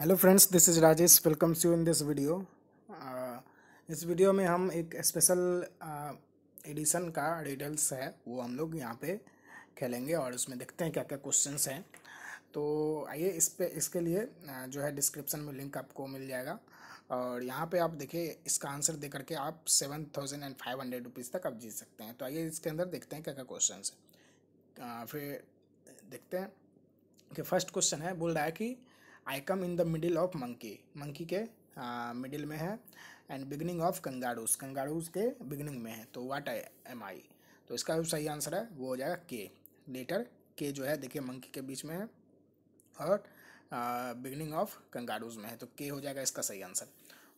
hello friends this is Rajesh welcomes you in this video इस वीडियो में हम एक स्पेशल एडिशन uh, का रिडल्स है वो हम लोग यहाँ पे खेलेंगे और उसमें देखते हैं क्या क्या क्वेश्चंस हैं तो आइए इस पे इसके लिए uh, जो है डिस्क्रिप्शन में लिंक आपको मिल जाएगा और यहाँ पे आप देखिए इसका आंसर दे करके आप seven thousand and five hundred rupees तक आप जीत सकते हैं तो आइए इसके अंदर देखते हैं क्या क्या क्वेश्चन है फिर देखते हैं कि फर्स्ट क्वेश्चन है बोल रहा है कि I come in the middle of monkey monkey के मिडिल में है and beginning of kangaroos kangaroos के बिगनिंग में है तो वाट एम आई तो इसका जो सही आंसर है वो हो जाएगा के लेटर के जो है देखिए मंकी के बीच में है और बिगनिंग ऑफ कंगारूज में है तो के हो जाएगा इसका सही आंसर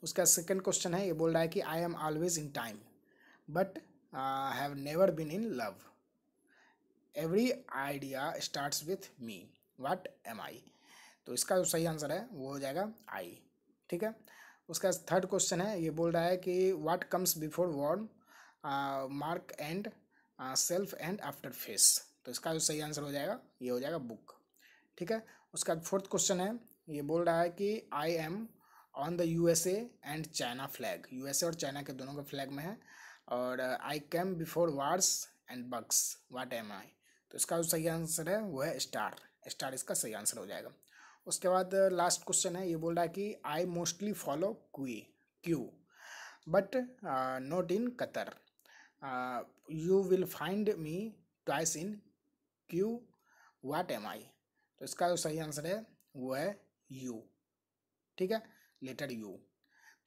उसका सेकंड क्वेश्चन है ये बोल रहा है कि I am always in time but have never been in love every idea starts with me what am I तो इसका जो सही आंसर है वो हो जाएगा आई ठीक है उसका थर्ड क्वेश्चन है ये बोल रहा है कि what comes before warm mark and self and after face तो इसका जो सही आंसर हो जाएगा ये हो जाएगा बुक ठीक है उसका फोर्थ क्वेश्चन है ये बोल रहा है कि I am on the S and China flag U और चाइना के दोनों के फ्लैग में है और I came before wars and bucks what am I तो इसका जो सही आंसर है वो है स्टार स्टार इसका सही आंसर हो जाएगा उसके बाद लास्ट uh, क्वेश्चन है ये बोल रहा है कि I mostly follow Q Q but not in Qatar you will find me twice in Q what am I तो इसका जो सही आंसर है वो है यू ठीक है लेटर यू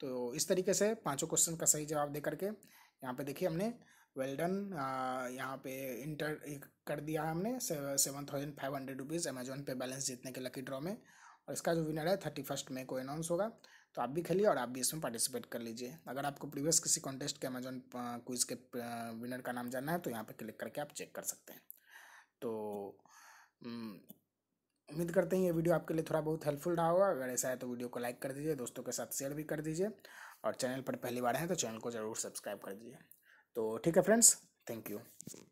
तो इस तरीके से पांचों क्वेश्चन का सही जवाब दे करके यहाँ पे देखिए हमने वेल डन यहाँ पे इंटर कर दिया हमने seven thousand five hundred rupees Amazon पे बैलेंस जीतने के लकी ड्रॉ में और इसका जो विनर है थर्टी फर्स्ट मई को अनाउंस होगा तो आप भी खेलिए और आप भी इसमें पार्टिसिपेट कर लीजिए अगर आपको प्रीवियस किसी कॉन्टेस्ट के अमेजोन क्विज के विनर का नाम जानना है तो यहाँ पर क्लिक करके आप चेक कर सकते हैं तो उम्मीद करते हैं ये वीडियो आपके लिए थोड़ा बहुत हेल्पफुल रहा होगा अगर ऐसा है तो वीडियो को लाइक कर दीजिए दोस्तों के साथ शेयर भी कर दीजिए और चैनल पर पहली बार हैं तो चैनल को ज़रूर सब्सक्राइब कर दीजिए तो ठीक है फ्रेंड्स थैंक यू